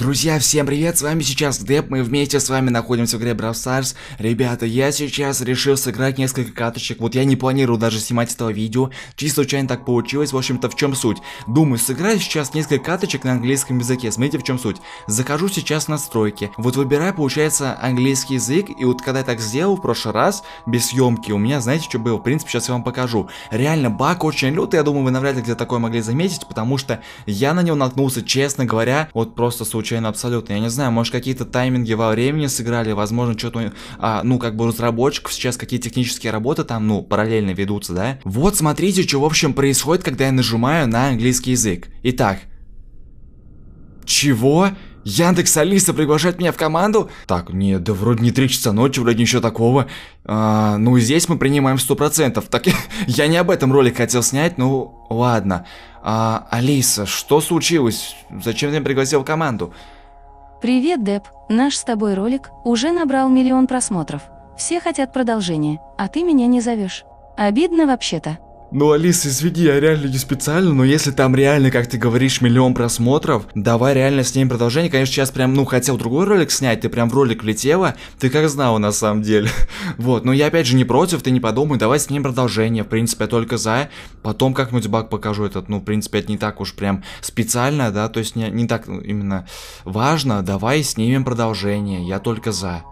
Друзья, всем привет, с вами сейчас Деп, мы вместе с вами находимся в игре Brawl Stars. Ребята, я сейчас решил сыграть несколько карточек, вот я не планирую даже снимать этого видео, чисто случайно так получилось, в общем-то в чем суть. Думаю, сыграю сейчас несколько карточек на английском языке, смотрите в чем суть. Захожу сейчас в настройки, вот выбираю получается английский язык, и вот когда я так сделал в прошлый раз, без съемки, у меня знаете что было, в принципе сейчас я вам покажу. Реально баг очень лютый, я думаю вы навряд ли где то такое могли заметить, потому что я на него наткнулся, честно говоря, вот просто случайно случайно абсолютно. Я не знаю, может какие-то тайминги во времени сыграли, возможно, что-то, а, ну, как бы разработчиков сейчас какие технические работы там, ну, параллельно ведутся, да? Вот смотрите, что, в общем, происходит, когда я нажимаю на английский язык. Итак. Чего? Чего? Яндекс Алиса приглашает меня в команду? Так, нет, да вроде не 3 часа ночи, вроде ничего такого. А, ну, здесь мы принимаем 100%. Так, я не об этом ролик хотел снять, ну, ладно. А, Алиса, что случилось? Зачем ты меня пригласил в команду? Привет, Деп. Наш с тобой ролик уже набрал миллион просмотров. Все хотят продолжения, а ты меня не зовешь. Обидно вообще-то. Ну, Алиса, извини, я реально не специально, но если там реально, как ты говоришь, миллион просмотров, давай реально с ним продолжение. Конечно, сейчас прям, ну, хотел другой ролик снять, ты прям в ролик влетела, ты как знала на самом деле. вот, но я опять же не против, ты не подумай, давай с ним продолжение, в принципе, я только за. Потом как-нибудь баг покажу этот, ну, в принципе, это не так уж прям специально, да, то есть не, не так ну, именно важно, давай снимем продолжение, я только за.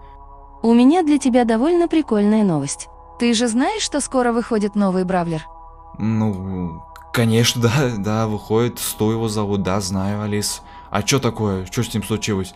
У меня для тебя довольно прикольная новость. Ты же знаешь, что скоро выходит новый Бравлер? Ну, конечно, да, да, выходит, Сто его зовут, да, знаю, Алис. А что такое? Что с ним случилось?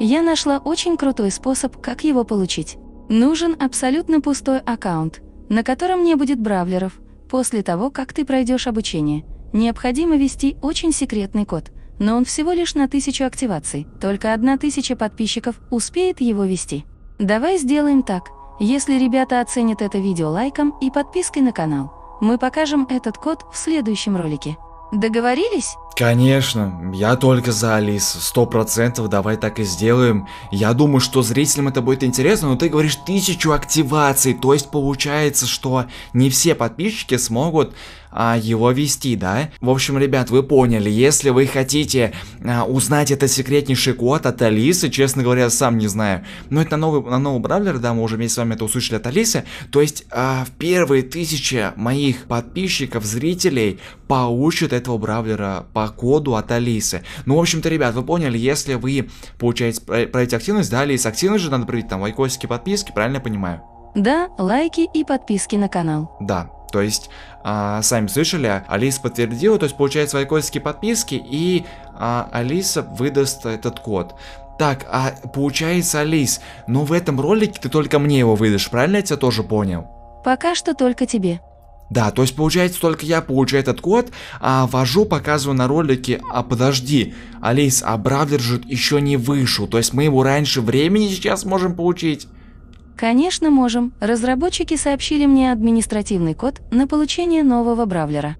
Я нашла очень крутой способ, как его получить. Нужен абсолютно пустой аккаунт, на котором не будет бравлеров. После того, как ты пройдешь обучение, необходимо ввести очень секретный код, но он всего лишь на тысячу активаций, только одна тысяча подписчиков успеет его вести. Давай сделаем так – если ребята оценят это видео лайком и подпиской на канал, мы покажем этот код в следующем ролике. Договорились? Конечно, я только за Алису, сто процентов, давай так и сделаем. Я думаю, что зрителям это будет интересно, но ты говоришь тысячу активаций, то есть получается, что не все подписчики смогут а, его вести, да? В общем, ребят, вы поняли, если вы хотите а, узнать этот секретнейший код от Алисы, честно говоря, сам не знаю, но это на новый, на новый бравлер, да, мы уже вместе с вами это услышали от Алисы, то есть а, в первые тысячи моих подписчиков, зрителей получат этого бравлера по коду от Алисы. Ну, в общем-то, ребят, вы поняли, если вы, получаете, проявить активность, да, Алиса, активность же надо проявить, там, лайкосики, подписки, правильно я понимаю? Да, лайки и подписки на канал. Да, то есть, а, сами слышали, Алиса подтвердила, то есть получается лайкосики, подписки, и а, Алиса выдаст этот код. Так, а получается, Алис, но ну, в этом ролике ты только мне его выдашь, правильно я тебя тоже понял? Пока что только тебе. Да, то есть получается только я получаю этот код, а вожу, показываю на ролике, а подожди, Алис, а Бравлер же еще не вышел, то есть мы его раньше времени сейчас можем получить? Конечно можем. Разработчики сообщили мне административный код на получение нового Бравлера.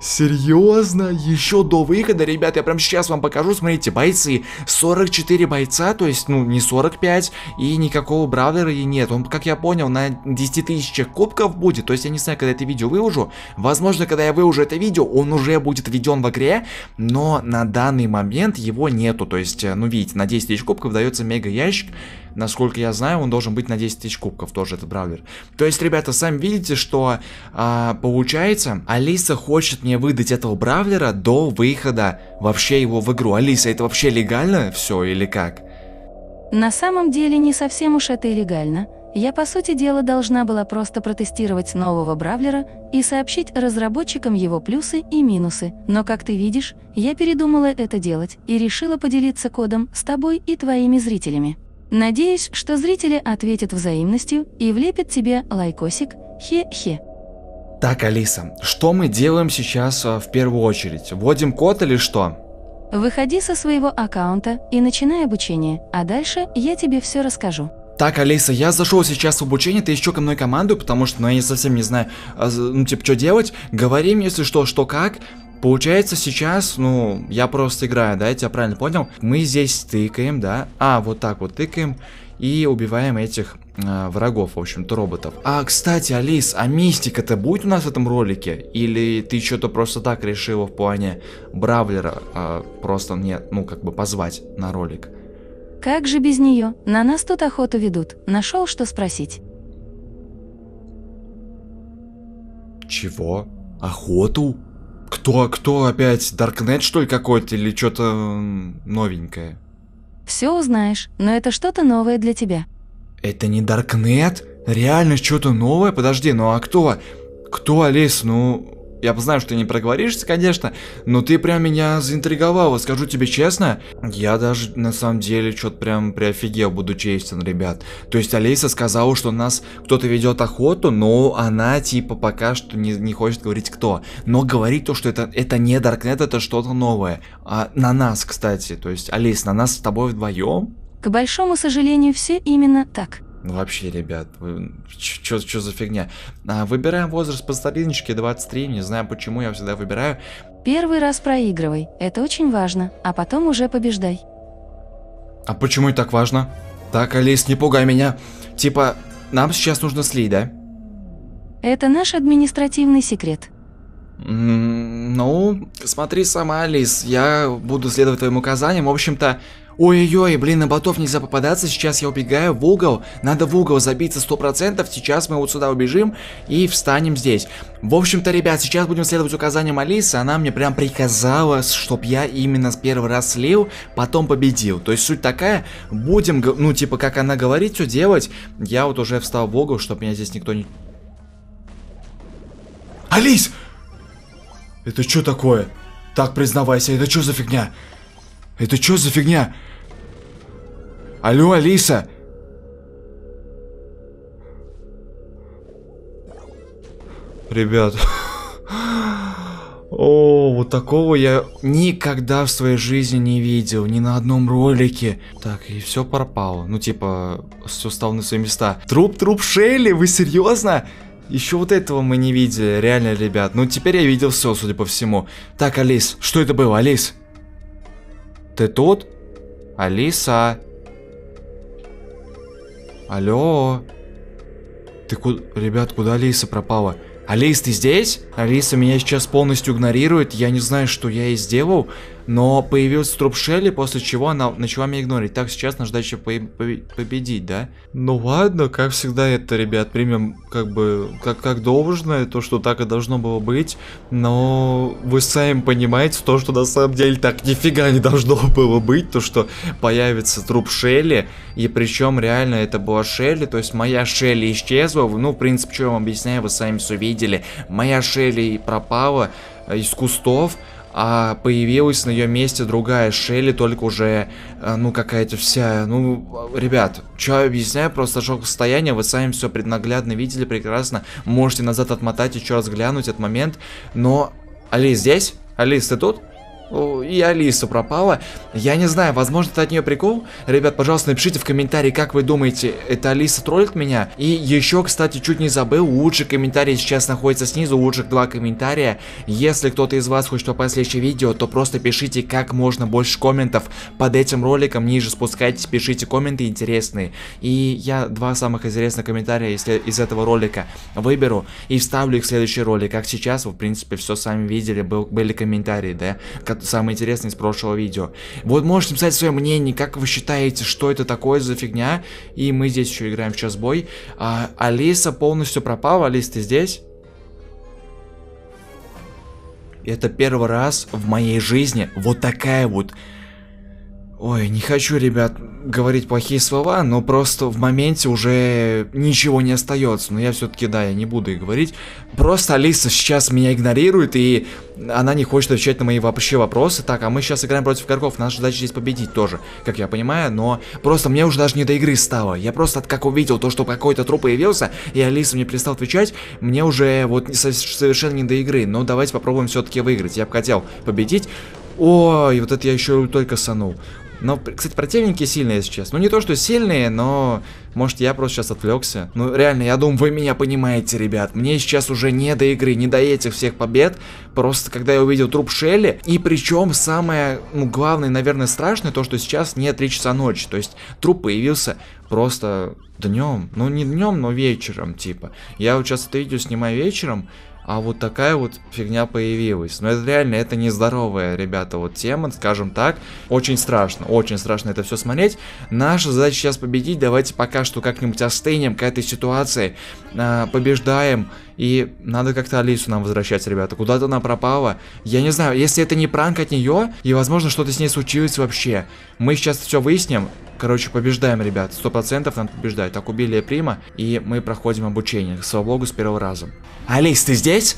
Серьезно? Еще до выхода, ребят, я прям сейчас вам покажу. Смотрите, бойцы. 44 бойца, то есть, ну, не 45. И никакого бравлера и нет. Он, как я понял, на 10 тысячах кубков будет. То есть, я не знаю, когда это видео выложу. Возможно, когда я выложу это видео, он уже будет введен в игре. Но на данный момент его нету. То есть, э, ну, видите, на 10 тысяч кубков дается мега ящик. Насколько я знаю, он должен быть на 10 тысяч кубков тоже, этот бравлер. То есть, ребята, сами видите, что а, получается, Алиса хочет мне выдать этого бравлера до выхода вообще его в игру. Алиса, это вообще легально все или как? На самом деле не совсем уж это и легально. Я, по сути дела, должна была просто протестировать нового Бравлера и сообщить разработчикам его плюсы и минусы. Но, как ты видишь, я передумала это делать и решила поделиться кодом с тобой и твоими зрителями. Надеюсь, что зрители ответят взаимностью и влепят тебе лайкосик хе-хе. Так, Алиса, что мы делаем сейчас э, в первую очередь? Вводим код или что? Выходи со своего аккаунта и начинай обучение, а дальше я тебе все расскажу. Так, Алиса, я зашел сейчас в обучение, ты еще ко мной командуй, потому что, ну, я совсем не знаю, а, ну, типа, что делать. Говори мне, если что, что как. Получается сейчас, ну, я просто играю, да, я тебя правильно понял. Мы здесь тыкаем, да, а, вот так вот тыкаем и убиваем этих э, врагов, в общем-то, роботов. А, кстати, Алис, а мистика-то будет у нас в этом ролике? Или ты что-то просто так решила в плане Бравлера э, просто мне, ну, как бы позвать на ролик? Как же без нее? На нас тут охоту ведут. Нашел, что спросить. Чего? Охоту? Кто, кто опять? Даркнет, что ли, какой-то? Или что-то новенькое? Все узнаешь, но это что-то новое для тебя. Это не Даркнет? Реально что-то новое? Подожди, ну а кто? Кто, Алис? Ну, я знаю, что ты не проговоришься, конечно, но ты прям меня заинтриговала, скажу тебе честно. Я даже на самом деле что-то прям приофигел, буду честен, ребят. То есть Алиса сказала, что нас кто-то ведет охоту, но она типа пока что не, не хочет говорить кто. Но говорит то, что это, это не Даркнет, это что-то новое. А, на нас, кстати, то есть Алис, на нас с тобой вдвоем? К большому сожалению, все именно так. Ну, вообще, ребят, что за фигня? А, выбираем возраст по стариночке 23, не знаю почему, я всегда выбираю. Первый раз проигрывай, это очень важно, а потом уже побеждай. А почему это так важно? Так, Алис, не пугай меня. Типа, нам сейчас нужно слить, да? Это наш административный секрет. М -м ну, смотри сама, Алис, я буду следовать твоим указаниям. В общем-то, Ой-ой-ой, блин, на ботов нельзя попадаться, сейчас я убегаю в угол, надо в угол забиться 100%, сейчас мы вот сюда убежим и встанем здесь. В общем-то, ребят, сейчас будем следовать указаниям Алисы, она мне прям приказала, чтоб я именно с первого раз слил, потом победил. То есть суть такая, будем, ну типа, как она говорит, все делать, я вот уже встал в угол, чтоб меня здесь никто не... Алис! Это что такое? Так, признавайся, это что за фигня? Это что за фигня? Алло, Алиса! Ребят. О, вот такого я никогда в своей жизни не видел, ни на одном ролике. Так, и все пропало. Ну, типа, все стало на свои места. Труп, труп Шелли, вы серьезно? Еще вот этого мы не видели, реально, ребят. Ну, теперь я видел все, судя по всему. Так, Алис, что это было, Алис? Ты тут? Алиса? Алло? Ты куда... Ребят, куда Алиса пропала? Алиса ты здесь? Алиса меня сейчас полностью игнорирует, я не знаю, что я ей сделал. Но появился труп Шелли, после чего она начала меня игнорить. Так, сейчас нас задача по по победить, да? Ну ладно, как всегда это, ребят, примем как бы как, как должное, то, что так и должно было быть. Но вы сами понимаете, то, что на самом деле так нифига не должно было быть, то, что появится труп Шелли. И причем реально это была Шелли, то есть моя Шелли исчезла. Ну, в принципе, что я вам объясняю, вы сами все видели. Моя Шелли пропала э, из кустов а появилась на ее месте другая Шелли, только уже, э, ну, какая-то вся, ну, ребят, что объясняю, просто шок состояния, вы сами все преднаглядно видели прекрасно, можете назад отмотать, еще раз глянуть этот момент, но, Али здесь? Алис, ты тут? и Алиса пропала. Я не знаю, возможно, это от нее прикол. Ребят, пожалуйста, напишите в комментарии, как вы думаете, это Алиса троллит меня? И еще, кстати, чуть не забыл, лучший комментарий сейчас находится снизу, лучших два комментария. Если кто-то из вас хочет попасть в следующее видео, то просто пишите как можно больше комментов под этим роликом, ниже спускайтесь, пишите комменты интересные. И я два самых интересных комментария если из этого ролика выберу и вставлю их в следующий ролик. Как сейчас, вы, в принципе, все сами видели, был, были комментарии, да, которые это самое интересное из прошлого видео. Вот можете писать свое мнение, как вы считаете, что это такое за фигня. И мы здесь еще играем сейчас бой. А, Алиса полностью пропала. Алиса ты здесь? Это первый раз в моей жизни вот такая вот Ой, не хочу, ребят, говорить плохие слова, но просто в моменте уже ничего не остается. Но я все-таки, да, я не буду и говорить. Просто Алиса сейчас меня игнорирует, и она не хочет отвечать на мои вообще вопросы. Так, а мы сейчас играем против игроков, наша задача здесь победить тоже, как я понимаю, но просто мне уже даже не до игры стало. Я просто как увидел то, что какой-то труп появился, и Алиса мне перестала отвечать, мне уже вот совершенно не до игры. Но давайте попробуем все-таки выиграть. Я бы хотел победить. Ой, вот это я еще только санул. Но, кстати, противники сильные сейчас. Ну, не то, что сильные, но... Может, я просто сейчас отвлекся. Ну, реально, я думаю, вы меня понимаете, ребят. Мне сейчас уже не до игры, не до этих всех побед. Просто, когда я увидел труп Шелли. И причем самое, ну, главное, наверное, страшное, то, что сейчас не 3 часа ночи. То есть, труп появился просто днем. Ну, не днем, но вечером, типа. Я вот сейчас это видео снимаю вечером а вот такая вот фигня появилась. Но это реально, это нездоровая, ребята, вот тема, скажем так. Очень страшно, очень страшно это все смотреть. Наша задача сейчас победить, давайте пока что как-нибудь остынем к этой ситуации, а, побеждаем, и надо как-то Алису нам возвращать, ребята. Куда-то она пропала. Я не знаю, если это не пранк от нее, и возможно что-то с ней случилось вообще. Мы сейчас все выясним. Короче, побеждаем, ребят. Сто процентов надо побеждать. Так, убили Прима, и мы проходим обучение. Слава богу, с первого раза. Алис, ты здесь?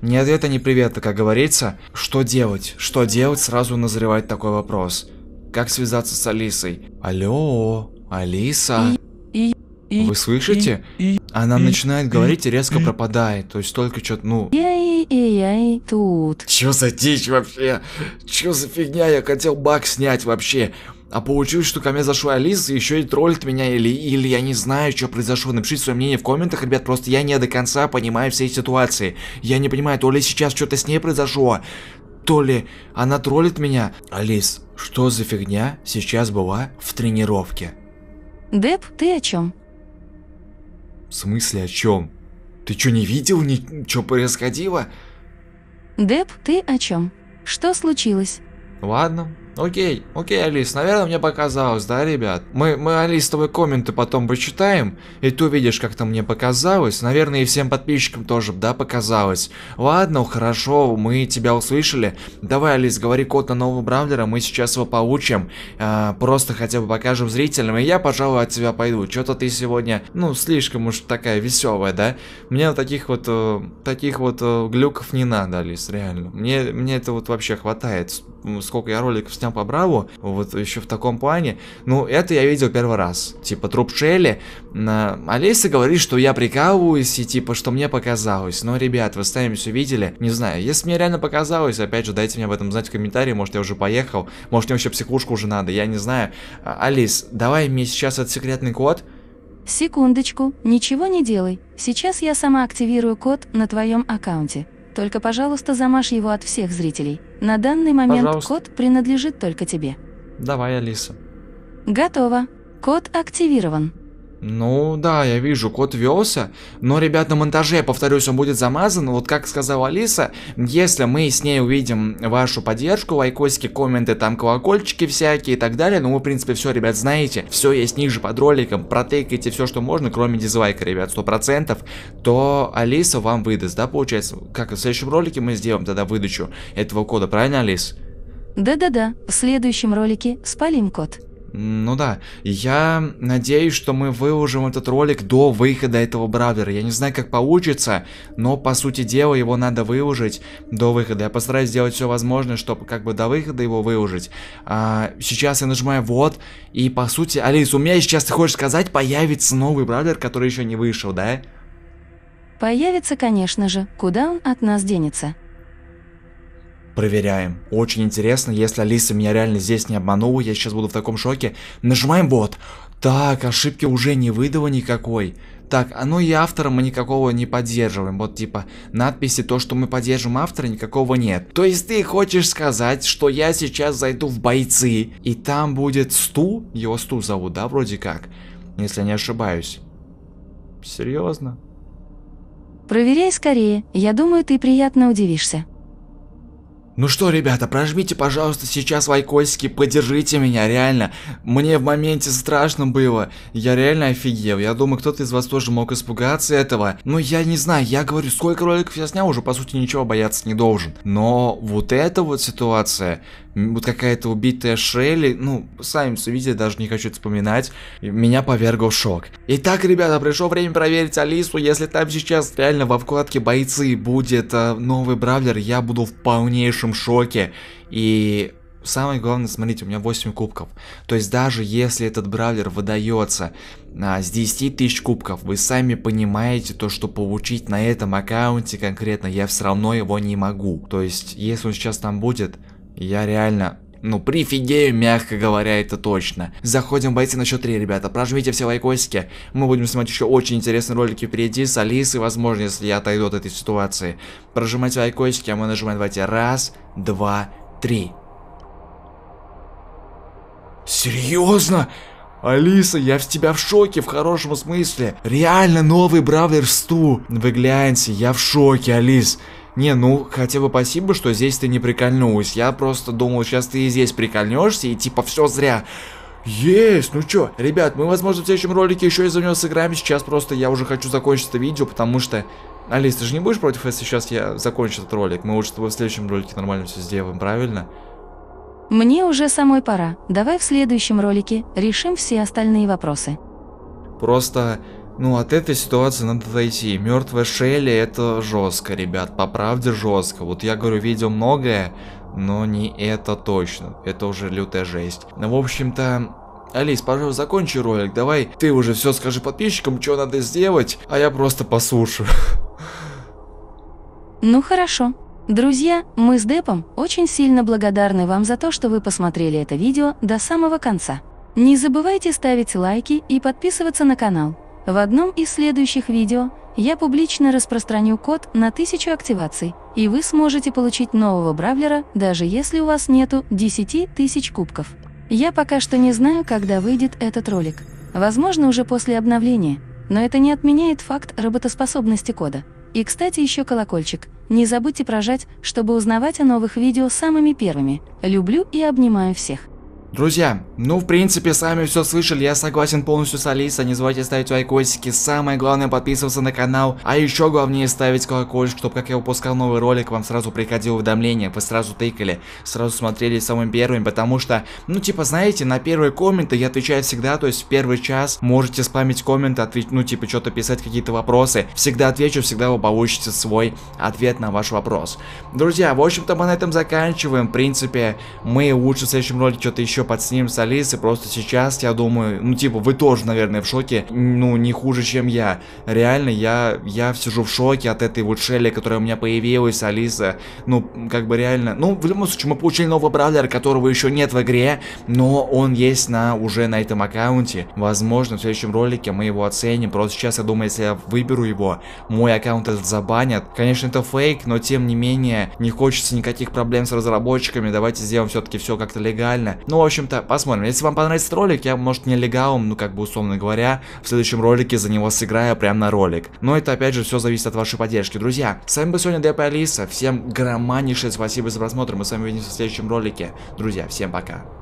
Ни ответа, ни привета, как говорится. Что делать? Что делать? Сразу назревает такой вопрос. Как связаться с Алисой? Алло, Алиса? И, и... Вы слышите? Она начинает говорить и резко пропадает. То есть только что-то, ну... Я и, и я и тут. Чё за дичь вообще? Чё за фигня? Я хотел баг снять вообще. А получилось, что ко мне зашла Алиса, еще и троллит меня, или, или я не знаю, что произошло. Напишите свое мнение в комментах, ребят, просто я не до конца понимаю всей ситуации. Я не понимаю, то ли сейчас что-то с ней произошло, то ли она троллит меня. Алис, что за фигня сейчас была в тренировке? Деп, ты о чем? В смысле о чем? Ты что, не видел ничего происходило? Деп, ты о чем? Что случилось? Ладно, Окей, окей, Алис, наверное, мне показалось, да, ребят? Мы, мы Алис, твои комменты потом почитаем, и ты увидишь, как-то мне показалось. Наверное, и всем подписчикам тоже, да, показалось. Ладно, хорошо, мы тебя услышали. Давай, Алис, говори код на нового браузера, мы сейчас его получим. А, просто хотя бы покажем зрителям, и я, пожалуй, от тебя пойду. Что-то ты сегодня, ну, слишком уж такая веселая, да? Мне вот таких вот, э, таких вот э, глюков не надо, Алис, реально. Мне, мне это вот вообще хватает, сколько я роликов снял по Браву, вот еще в таком плане, ну, это я видел первый раз. Типа, труп Шелли, Алиса говорит, что я прикалываюсь и типа, что мне показалось. Но, ребят, вы сами все видели. Не знаю, если мне реально показалось, опять же, дайте мне об этом знать в комментарии. Может, я уже поехал. Может, мне вообще психушку уже надо, я не знаю. А, Алис, давай мне сейчас этот секретный код. Секундочку, ничего не делай. Сейчас я сама активирую код на твоем аккаунте. Только, пожалуйста, замажь его от всех зрителей. На данный момент пожалуйста. код принадлежит только тебе. Давай, Алиса. Готово. Код активирован. Ну да, я вижу, кот велся, но, ребят, на монтаже, повторюсь, он будет замазан, вот как сказала Алиса, если мы с ней увидим вашу поддержку, лайкосики, комменты, там колокольчики всякие и так далее, ну вы, в принципе, все, ребят, знаете, все есть ниже под роликом, протейкайте все, что можно, кроме дизлайка, ребят, процентов. то Алиса вам выдаст, да, получается, как в следующем ролике мы сделаем тогда выдачу этого кода, правильно, Алис? Да-да-да, в следующем ролике спалим код. Ну да, я надеюсь, что мы выложим этот ролик до выхода этого бравлера. Я не знаю, как получится, но по сути дела его надо выложить до выхода. Я постараюсь сделать все возможное, чтобы как бы до выхода его выложить. А, сейчас я нажимаю вот, и по сути, Алис, у меня сейчас, ты хочешь сказать, появится новый бравлер, который еще не вышел, да? Появится, конечно же. Куда он от нас денется? Проверяем. Очень интересно, если Алиса меня реально здесь не обманула, я сейчас буду в таком шоке. Нажимаем вот. Так, ошибки уже не выдала никакой. Так, а ну и автора мы никакого не поддерживаем. Вот типа надписи, то, что мы поддержим автора, никакого нет. То есть ты хочешь сказать, что я сейчас зайду в бойцы, и там будет Сту? Его Сту зовут, да, вроде как? Если не ошибаюсь. Серьезно? Проверяй скорее. Я думаю, ты приятно удивишься. Ну что, ребята, прожмите, пожалуйста, сейчас лайкосики, поддержите меня, реально. Мне в моменте страшно было. Я реально офигел. Я думаю, кто-то из вас тоже мог испугаться этого. Но ну, я не знаю, я говорю, сколько роликов я снял, уже по сути ничего бояться не должен. Но вот эта вот ситуация, вот какая-то убитая Шелли, ну, сами все видели, даже не хочу вспоминать, меня повергло в шок. Итак, ребята, пришло время проверить Алису, если там сейчас реально во вкладке бойцы будет э, новый бравлер, я буду в полнейшем шоке, и самое главное, смотрите, у меня 8 кубков. То есть даже если этот бравлер выдается а, с 10 тысяч кубков, вы сами понимаете то, что получить на этом аккаунте конкретно я все равно его не могу. То есть если он сейчас там будет, я реально... Ну, прифигею, мягко говоря, это точно. Заходим бойцы на счет 3, ребята. Прожмите все лайкосики. Мы будем снимать еще очень интересные ролики впереди с Алисой, возможно, если я отойду от этой ситуации. Прожимайте лайкосики, а мы нажимаем, давайте, раз, два, три. Серьезно? Алиса, я в тебя в шоке, в хорошем смысле. Реально новый Бравлер Сту. Вы я в шоке, Алис. Не, ну, хотя бы спасибо, что здесь ты не прикольнулась. Я просто думал, сейчас ты и здесь прикольнешься, и типа все зря. Есть, ну чё, ребят, мы, возможно, в следующем ролике еще из-за него сыграем. Сейчас просто я уже хочу закончить это видео, потому что... Алис, ты же не будешь против, если сейчас я закончу этот ролик? Мы лучше с тобой в следующем ролике нормально все сделаем, правильно? Мне уже самой пора. Давай в следующем ролике решим все остальные вопросы. Просто... Ну, от этой ситуации надо дойти. Мертвая Шелли это жестко, ребят, по правде жестко. Вот я говорю, видел многое, но не это точно. Это уже лютая жесть. Ну, в общем-то, Алис, пожалуйста, закончи ролик, давай ты уже все скажи подписчикам, что надо сделать, а я просто послушаю. Ну хорошо. Друзья, мы с Депом очень сильно благодарны вам за то, что вы посмотрели это видео до самого конца. Не забывайте ставить лайки и подписываться на канал. В одном из следующих видео я публично распространю код на 1000 активаций, и вы сможете получить нового бравлера, даже если у вас нету 10 тысяч кубков. Я пока что не знаю, когда выйдет этот ролик. Возможно, уже после обновления, но это не отменяет факт работоспособности кода. И, кстати, еще колокольчик. Не забудьте прожать, чтобы узнавать о новых видео самыми первыми. Люблю и обнимаю всех. Друзья, ну в принципе сами все слышали, я согласен полностью с Алисой, не забывайте ставить лайкосики, самое главное подписываться на канал, а еще главнее ставить колокольчик, чтобы как я выпускал новый ролик, вам сразу приходило уведомление, вы сразу тыкали, сразу смотрели самым первым, потому что, ну типа знаете, на первые комменты я отвечаю всегда, то есть в первый час можете спамить комменты, ответить, ну типа что-то писать, какие-то вопросы, всегда отвечу, всегда вы получите свой ответ на ваш вопрос. Друзья, в общем-то мы на этом заканчиваем, в принципе мы лучше в следующем ролике что-то еще еще подснимем с Алисы, просто сейчас, я думаю, ну типа вы тоже, наверное, в шоке, ну не хуже, чем я. Реально, я, я сижу в шоке от этой вот Шелли, которая у меня появилась, Алиса. Ну, как бы реально, ну в любом случае мы получили нового бравлера, которого еще нет в игре, но он есть на уже на этом аккаунте. Возможно, в следующем ролике мы его оценим, просто сейчас, я думаю, если я выберу его, мой аккаунт этот забанят. Конечно, это фейк, но тем не менее, не хочется никаких проблем с разработчиками, давайте сделаем все-таки все как-то легально. Ну, общем-то, посмотрим. Если вам понравится ролик, я, может, не легаум, ну, как бы, условно говоря, в следующем ролике за него сыграю прямо на ролик. Но это, опять же, все зависит от вашей поддержки. Друзья, с вами был сегодня ДП Алиса. Всем громаннейшее спасибо за просмотр. Мы с вами увидимся в следующем ролике. Друзья, всем пока.